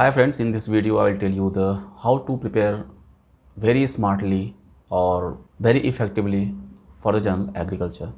Hi friends, in this video I will tell you the how to prepare very smartly or very effectively for the general agriculture.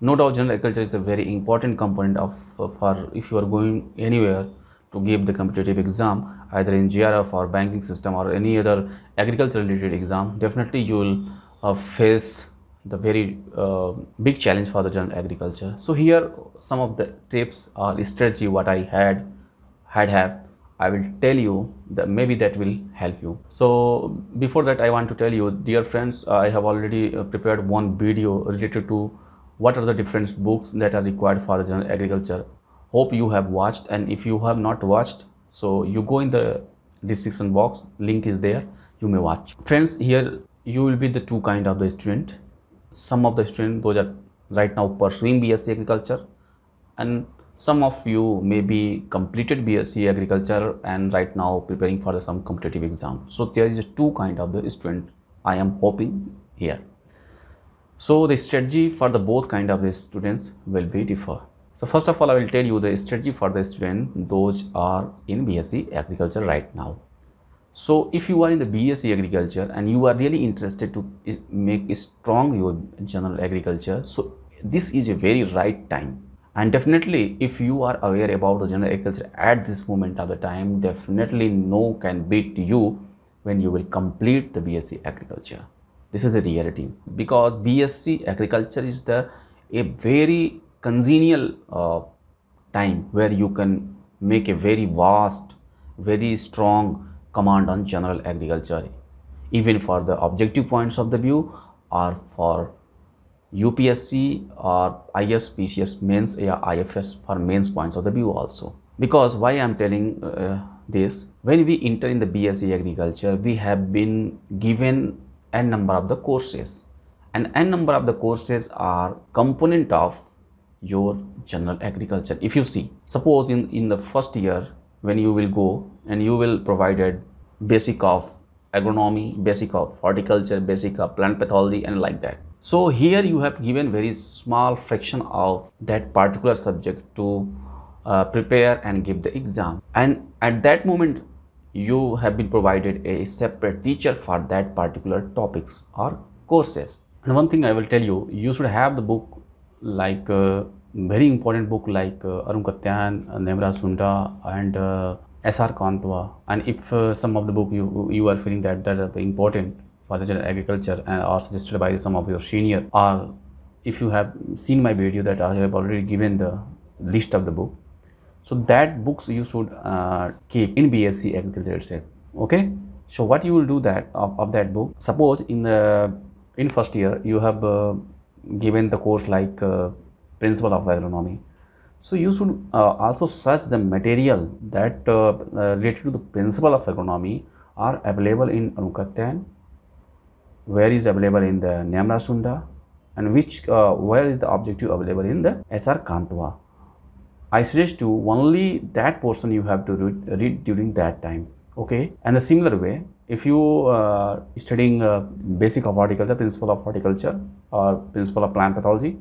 No doubt general agriculture is a very important component of for if you are going anywhere to give the competitive exam either in GRF or banking system or any other agriculture related exam definitely you will uh, face the very uh, big challenge for the general agriculture. So here some of the tips or strategy what I had had have I will tell you that maybe that will help you. So before that I want to tell you dear friends uh, I have already uh, prepared one video related to what are the different books that are required for general agriculture. Hope you have watched and if you have not watched so you go in the description box link is there you may watch. Friends here you will be the two kind of the student. Some of the student those are right now pursuing BSc agriculture and some of you may be completed BSc agriculture and right now preparing for some competitive exam. So there is two kind of the student I am hoping here. So the strategy for the both kind of the students will be differ. So first of all, I will tell you the strategy for the student those are in BSc agriculture right now. So if you are in the BSc agriculture and you are really interested to make strong your general agriculture, so this is a very right time and definitely if you are aware about general agriculture at this moment of the time definitely no can beat you when you will complete the bsc agriculture this is a reality because bsc agriculture is the a very congenial uh, time where you can make a very vast very strong command on general agriculture even for the objective points of the view or for UPSC or ISPCS mains or IFS for mains points of the view also. Because why I am telling uh, this, when we enter in the BSc agriculture, we have been given n number of the courses and n number of the courses are component of your general agriculture. If you see, suppose in, in the first year when you will go and you will provided basic of agronomy, basic of horticulture, basic of plant pathology and like that so here you have given very small fraction of that particular subject to uh, prepare and give the exam and at that moment you have been provided a separate teacher for that particular topics or courses. And one thing I will tell you, you should have the book like uh, very important book like uh, Arun Katyan, uh, Nemra Sunda and uh, S.R. Kantwa and if uh, some of the book you, you are feeling that that are important, for regional agriculture and are suggested by some of your senior or if you have seen my video that I have already given the list of the book. So that books you should uh, keep in BSc agriculture itself. Okay. So what you will do that of, of that book, suppose in the in first year you have uh, given the course like uh, principle of agronomy. So you should uh, also search the material that uh, uh, related to the principle of agronomy are available in Anukatyan where is available in the Nyamrasunda and which uh, where is the objective available in the SR Kantwa. I suggest to only that portion you have to read, read during that time. Okay, and the similar way, if you uh, studying uh, basic of horticulture, principle of horticulture or principle of plant pathology,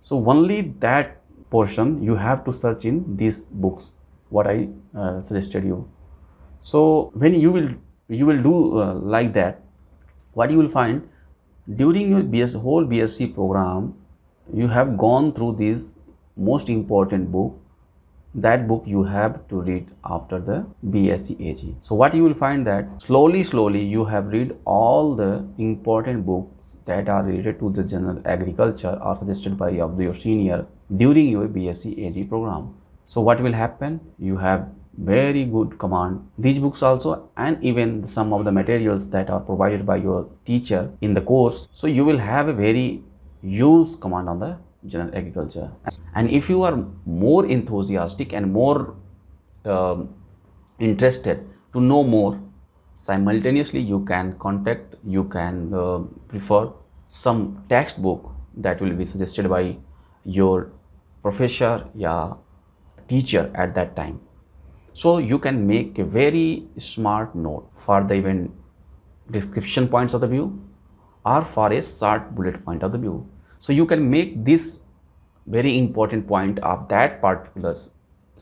so only that portion you have to search in these books. What I uh, suggested you. So when you will you will do uh, like that, what you will find during your BS, whole BSc program, you have gone through this most important book. That book you have to read after the BSc AG. So what you will find that slowly, slowly you have read all the important books that are related to the general agriculture are suggested by your, your senior during your BSc AG program. So what will happen? You have very good command these books also and even some of the materials that are provided by your teacher in the course so you will have a very use command on the general agriculture and if you are more enthusiastic and more um, interested to know more simultaneously you can contact you can uh, prefer some textbook that will be suggested by your professor or teacher at that time so you can make a very smart note for the event description points of the view or for a short bullet point of the view. So you can make this very important point of that particular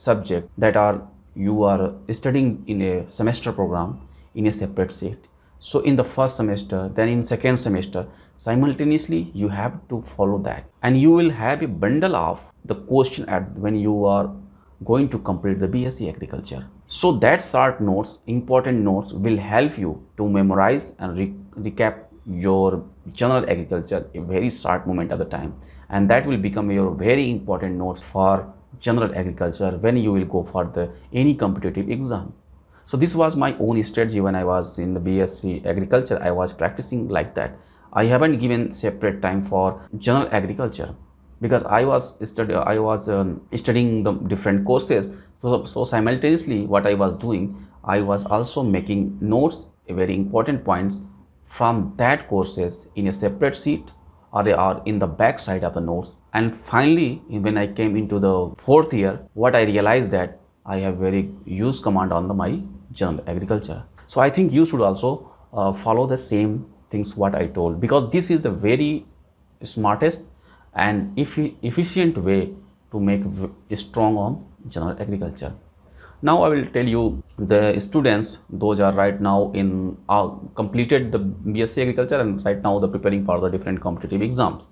subject that are you are studying in a semester program in a separate seat. So in the first semester, then in second semester, simultaneously you have to follow that and you will have a bundle of the question at when you are going to complete the BSc Agriculture. So that short notes, important notes will help you to memorize and re recap your general agriculture a very short moment at the time and that will become your very important notes for general agriculture when you will go for the any competitive exam. So this was my own strategy when I was in the BSc agriculture I was practicing like that. I haven't given separate time for general agriculture because I was study I was um, studying the different courses so, so simultaneously what I was doing I was also making notes very important points from that courses in a separate sheet or they are in the back side of the notes and finally when I came into the fourth year what I realized that I have very use command on the my journal agriculture so I think you should also uh, follow the same things what I told because this is the very smartest and efficient way to make strong on general agriculture. Now I will tell you the students those are right now in uh, completed the BSc agriculture and right now the preparing for the different competitive exams.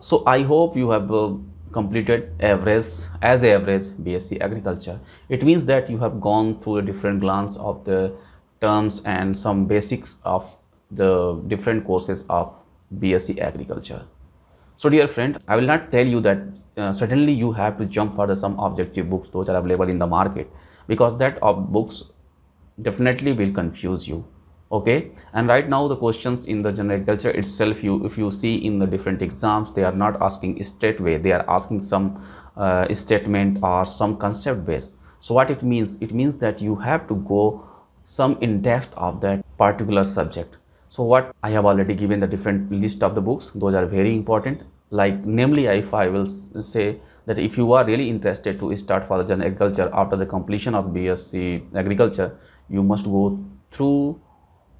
So I hope you have uh, completed average as average BSc agriculture. It means that you have gone through a different glance of the terms and some basics of the different courses of BSc agriculture. So dear friend, I will not tell you that uh, suddenly you have to jump for the some objective books those are available in the market because that of books definitely will confuse you okay and right now the questions in the general culture itself you if you see in the different exams they are not asking straight way they are asking some uh, statement or some concept based so what it means it means that you have to go some in depth of that particular subject so what I have already given the different list of the books, those are very important. Like namely if I will say that if you are really interested to start for the agriculture after the completion of BSc agriculture, you must go through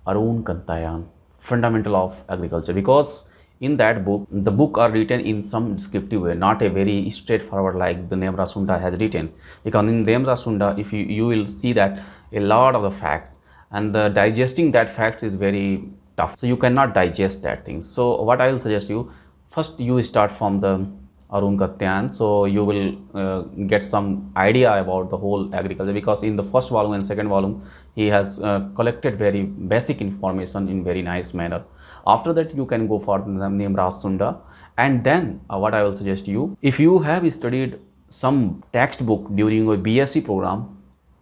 Arun Kantayan, Fundamental of Agriculture because in that book, the book are written in some descriptive way, not a very straightforward like the Nemra Sunda has written. Because in Nemra Sunda, if you, you will see that a lot of the facts and the digesting that facts is very tough so you cannot digest that thing so what i will suggest you first you start from the Arun So you will uh, get some idea about the whole agriculture because in the first volume and second volume, he has uh, collected very basic information in very nice manner. After that, you can go for the name Rasunda. And then uh, what I will suggest you, if you have studied some textbook during your BSc program,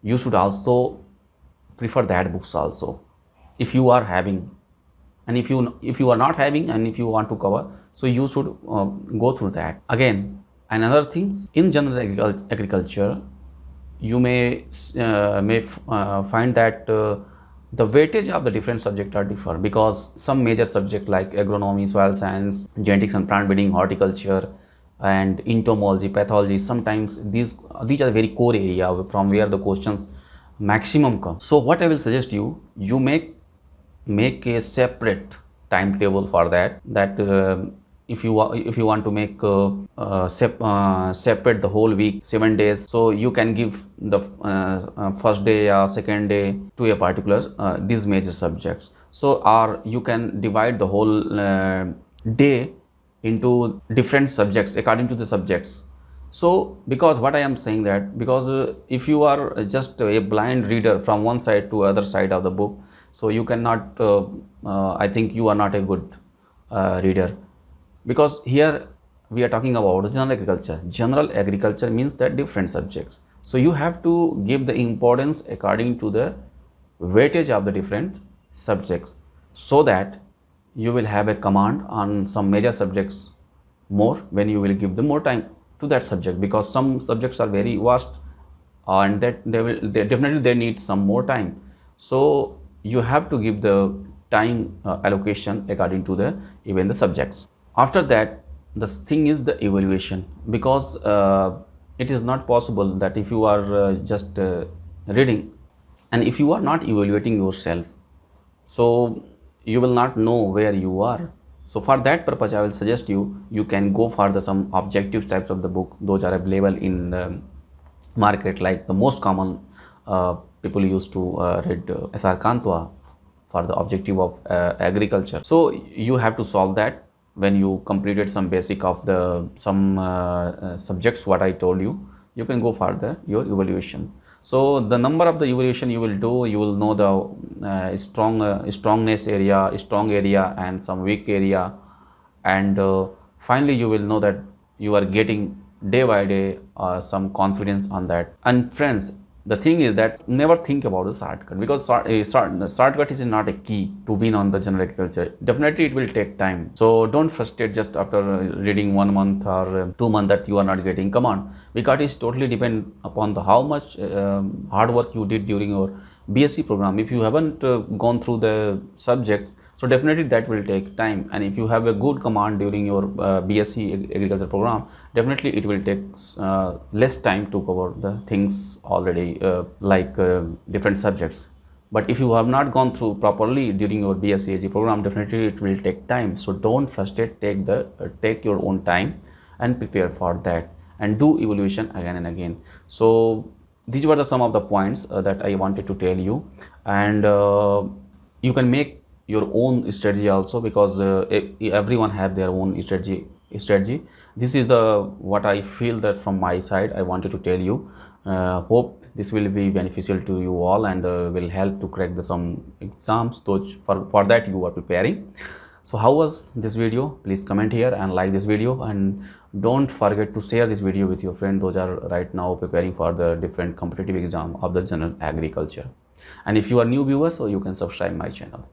you should also prefer that books also. If you are having and if you if you are not having and if you want to cover so you should uh, go through that again another things in general agriculture you may uh, may uh, find that uh, the weightage of the different subjects are differ because some major subject like agronomy soil science genetics and plant breeding horticulture and entomology pathology sometimes these these are very core area from where the questions maximum come so what i will suggest you you make make a separate timetable for that that uh, if you if you want to make uh, uh, sep uh, separate the whole week seven days so you can give the uh, uh, first day or second day to a particular uh, these major subjects so or you can divide the whole day into different subjects according to the subjects so because what i am saying that because if you are just a blind reader from one side to other side of the book so you cannot, uh, uh, I think you are not a good uh, reader because here we are talking about general agriculture. General agriculture means that different subjects. So you have to give the importance according to the weightage of the different subjects so that you will have a command on some major subjects more when you will give them more time to that subject because some subjects are very vast and that they will they definitely they need some more time. So you have to give the time uh, allocation according to the even the subjects after that the thing is the evaluation because uh, it is not possible that if you are uh, just uh, reading and if you are not evaluating yourself so you will not know where you are so for that purpose i will suggest you you can go for the some objective types of the book those are available in the market like the most common uh, people used to uh, read uh, S.R. Kantwa for the objective of agriculture. So you have to solve that when you completed some basic of the some subjects what I told you, you can go further your evaluation. So the number of the evaluation you will do, you will know the uh, strong uh, strongness area, strong area and some weak area and uh, finally you will know that you are getting day by day some confidence on that. And friends, the thing is that never think about the shortcut because shortcut is not a key to win on the general culture definitely it will take time so don't frustrate just after reading one month or uh, two month that you are not getting come on because it totally depend upon the how much uh, hard work you did during your bsc program if you haven't uh, gone through the subject so definitely that will take time and if you have a good command during your uh, BSc agriculture program, definitely it will take uh, less time to cover the things already uh, like uh, different subjects. But if you have not gone through properly during your BSc AG program, definitely it will take time. So don't frustrate, take the uh, take your own time and prepare for that and do evaluation again and again. So these were the some of the points uh, that I wanted to tell you and you can make your own strategy also because uh, everyone have their own strategy strategy this is the what i feel that from my side i wanted to tell you uh, hope this will be beneficial to you all and uh, will help to crack the some exams so for, for that you are preparing so how was this video please comment here and like this video and don't forget to share this video with your friend those are right now preparing for the different competitive exam of the general agriculture and if you are new viewers so you can subscribe my channel